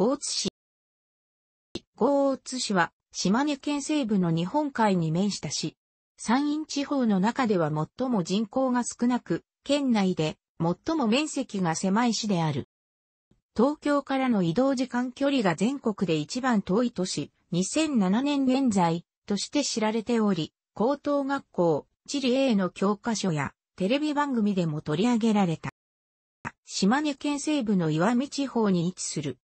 江津市。江津市は、島根県西部の日本海に面した市。山陰地方の中では最も人口が少なく、県内で最も面積が狭い市である。東京からの移動時間距離が全国で一番遠い都市、2007年現在として知られており、高等学校、地理 A の教科書やテレビ番組でも取り上げられた。島根県西部の岩見地方に位置する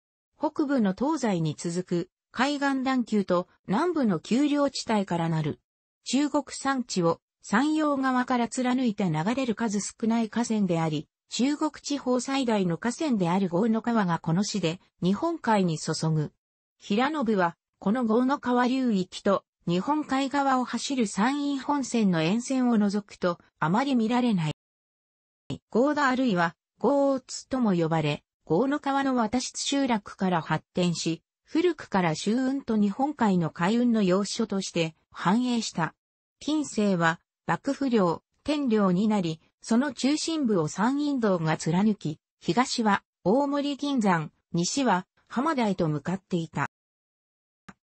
北部の東西に続く海岸段丘と南部の丘陵地帯からなる。中国山地を山陽側から貫いて流れる数少ない河川であり、中国地方最大の河川である豪の川がこの市で日本海に注ぐ。平信はこの豪の川流域と日本海側を走る山陰本線の沿線を除くとあまり見られない。豪田あるいは豪津とも呼ばれ、豪野川の渡津集落から発展し、古くから周運と日本海の海運の要所として繁栄した。近世は幕府領、天領になり、その中心部を山陰道が貫き、東は大森銀山、西は浜田へと向かっていた。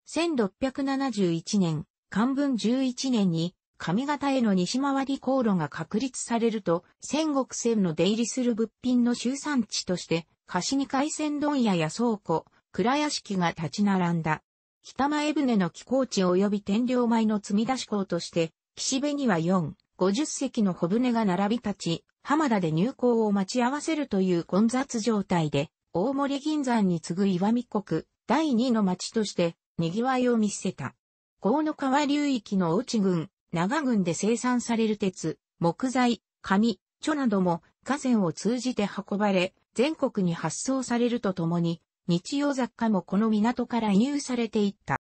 1671年、漢文11年に上方への西回り航路が確立されると、戦国戦の出入りする物品の集散地として貸しに海鮮問屋や倉庫、倉屋敷が立ち並んだ。北前船の寄港地及び天領米の積み出し港として、岸辺には4、50隻の小船が並び立ち、浜田で入港を待ち合わせるという混雑状態で、大森銀山に次ぐ岩見国、第2の町として、賑わいを見せた。河野川流域の大地郡、長郡で生産される鉄、木材、紙、蝶なども河川を通じて運ばれ、全国に発送されるとともに、日用雑貨もこの港から輸入されていった。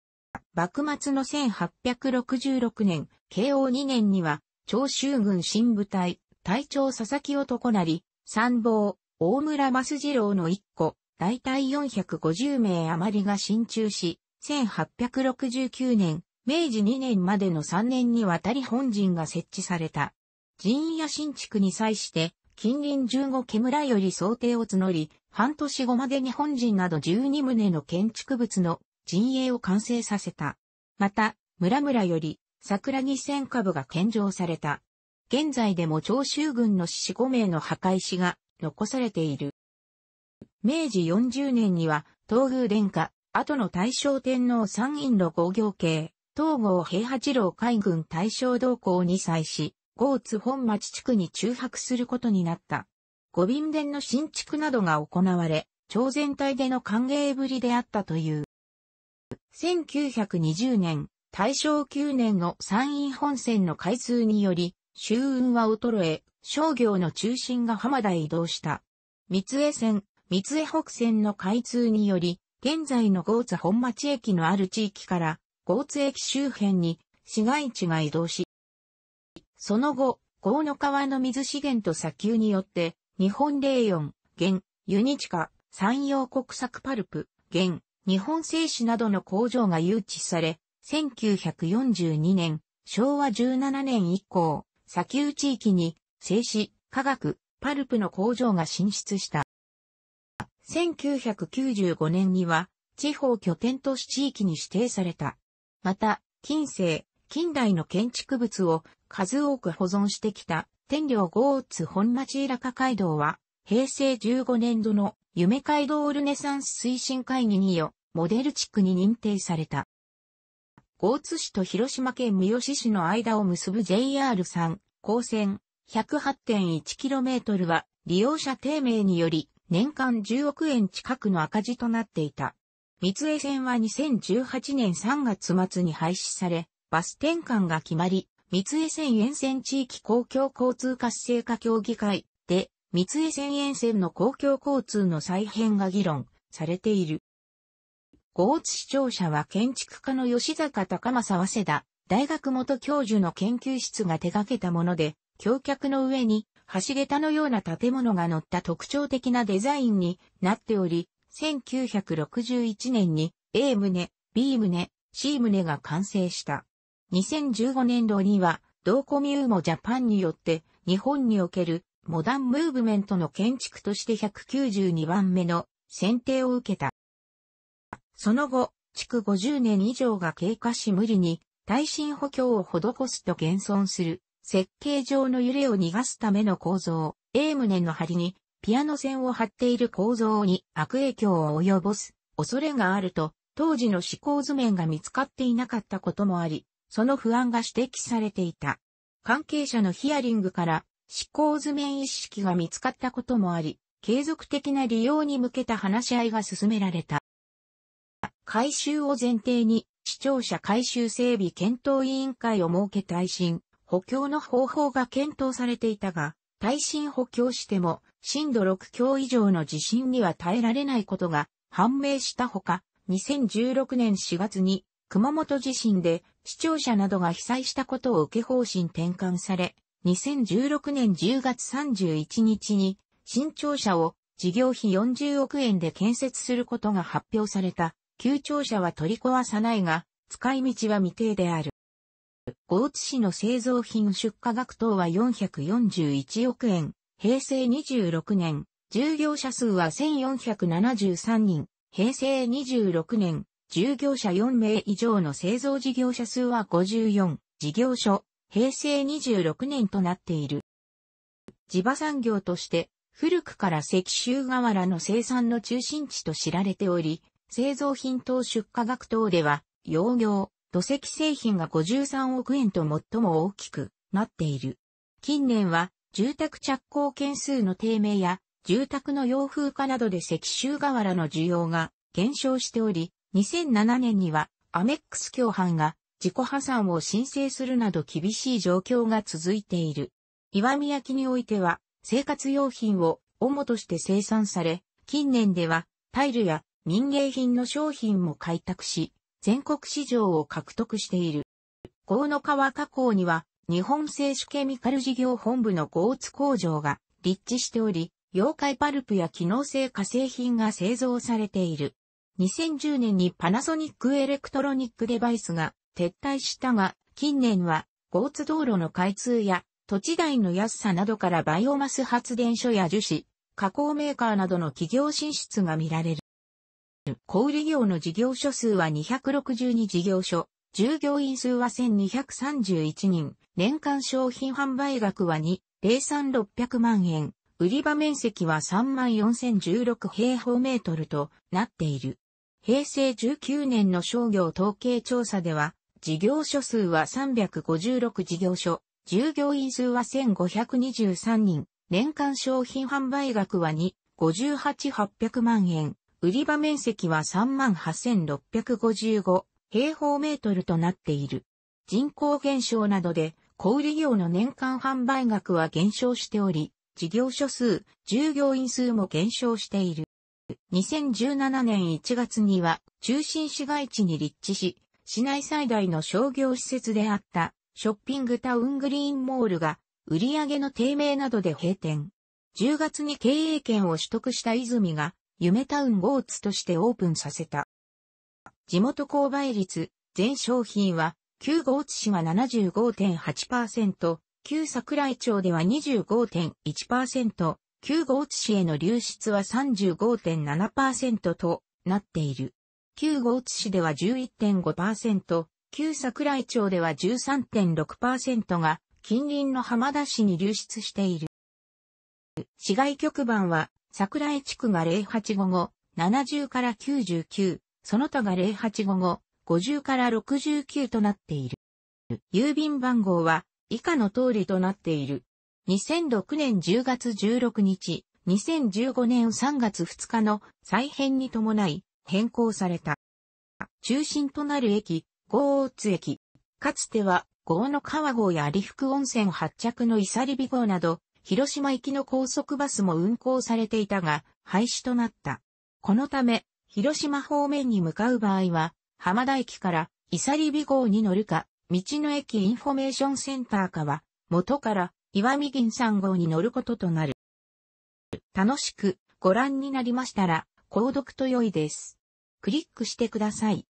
幕末の1866年、慶応2年には、長州軍新部隊、隊長佐々木男なり、参謀、大村益次郎の一個、大体450名余りが進駐し、1869年、明治2年までの3年にわたり本陣が設置された。陣屋新築に際して、近隣15家村より想定を募り、半年後まで日本人など12棟の建築物の陣営を完成させた。また、村々より桜木千株が献上された。現在でも長州軍の死5名の墓石が残されている。明治40年には、東宮殿下、後の大正天皇三院の合行系、東郷平八郎海軍大正同行に際し、豪津本町地区に中泊することになった。五便殿の新築などが行われ、町全体での歓迎ぶりであったという。1920年、大正9年の山陰本線の開通により、周運は衰え、商業の中心が浜田へ移動した。三江線、三江北線の開通により、現在の豪津本町駅のある地域から、豪津駅周辺に市街地が移動し、その後、河の川の水資源と砂丘によって、日本霊園、現、ユニチカ、山陽国策パルプ、現、日本製紙などの工場が誘致され、1942年、昭和17年以降、砂丘地域に、製紙、化学、パルプの工場が進出した。1995年には、地方拠点都市地域に指定された。また、近世、近代の建築物を数多く保存してきた天領豪津本町ラカ街道は、平成15年度の夢街道ルネサンス推進会議によ、モデル地区に認定された。豪津市と広島県三好市の間を結ぶ JR3 高線 108.1km は利用者低迷により年間10億円近くの赤字となっていた。三重線は2018年3月末に廃止され、バス転換が決まり、三重線沿線地域公共交通活性化協議会で、三重線沿線の公共交通の再編が議論されている。豪津視聴者は建築家の吉坂隆正早稲田大学元教授の研究室が手掛けたもので、橋脚の上に橋桁のような建物が乗った特徴的なデザインになっており、1961年に A 棟、B 棟、C 棟が完成した。2015年度には、同コミューモジャパンによって、日本におけるモダンムーブメントの建築として192番目の選定を受けた。その後、築50年以上が経過し無理に耐震補強を施すと現存する設計上の揺れを逃がすための構造、A 胸の針にピアノ線を張っている構造に悪影響を及ぼす恐れがあると当時の思考図面が見つかっていなかったこともあり、その不安が指摘されていた。関係者のヒアリングから思考図面意識が見つかったこともあり、継続的な利用に向けた話し合いが進められた。回収を前提に、視聴者回収整備検討委員会を設け耐震、補強の方法が検討されていたが、耐震補強しても、震度6強以上の地震には耐えられないことが判明したほか、2016年4月に熊本地震で視聴者などが被災したことを受け方針転換され、2016年10月31日に新庁舎を事業費40億円で建設することが発表された、旧庁舎は取り壊さないが、使い道は未定である。大津市の製造品出荷額等は441億円、平成26年、従業者数は1473人、平成26年、従業者4名以上の製造事業者数は54事業所、平成26年となっている。地場産業として古くから石州瓦の生産の中心地と知られており、製造品等出荷額等では、洋業、土石製品が53億円と最も大きくなっている。近年は住宅着工件数の低迷や住宅の洋風化などで石州瓦の需要が減少しており、2007年にはアメックス共犯が自己破産を申請するなど厳しい状況が続いている。岩見焼においては生活用品を主として生産され、近年ではタイルや民芸品の商品も開拓し、全国市場を獲得している。河野川加工には日本製紙ケミカル事業本部のー津工場が立地しており、溶解パルプや機能性化製品が製造されている。2010年にパナソニックエレクトロニックデバイスが撤退したが、近年は、交通道路の開通や、土地代の安さなどからバイオマス発電所や樹脂、加工メーカーなどの企業進出が見られる。小売業の事業所数は262事業所、従業員数は1231人、年間商品販売額は2,03600万円、売り場面積は34,016平方メートルとなっている。平成19年の商業統計調査では、事業所数は356事業所、従業員数は1523人、年間商品販売額は2、58800万円、売り場面積は38,655平方メートルとなっている。人口減少などで、小売業の年間販売額は減少しており、事業所数、従業員数も減少している。2017年1月には中心市街地に立地し、市内最大の商業施設であったショッピングタウングリーンモールが売上の低迷などで閉店。10月に経営権を取得した泉が夢タウンゴーツとしてオープンさせた。地元購買率、全商品は旧ゴーツ市が75.8%、旧桜井町では25.1%、旧五津市への流出は35.7%となっている。旧五津市では11.5%、旧桜井町では13.6%が近隣の浜田市に流出している。市外局番は桜井地区が0855後、70から99、その他が0855後、50から69となっている。郵便番号は以下の通りとなっている。2006年10月16日、2015年3月2日の再編に伴い変更された。中心となる駅、豪大津駅。かつては、豪の川号や利福温泉発着のイサリビ号など、広島行きの高速バスも運行されていたが、廃止となった。このため、広島方面に向かう場合は、浜田駅からイサリビ号に乗るか、道の駅インフォメーションセンターかは、元から岩見銀三号に乗ることとなる。楽しくご覧になりましたら、購読と良いです。クリックしてください。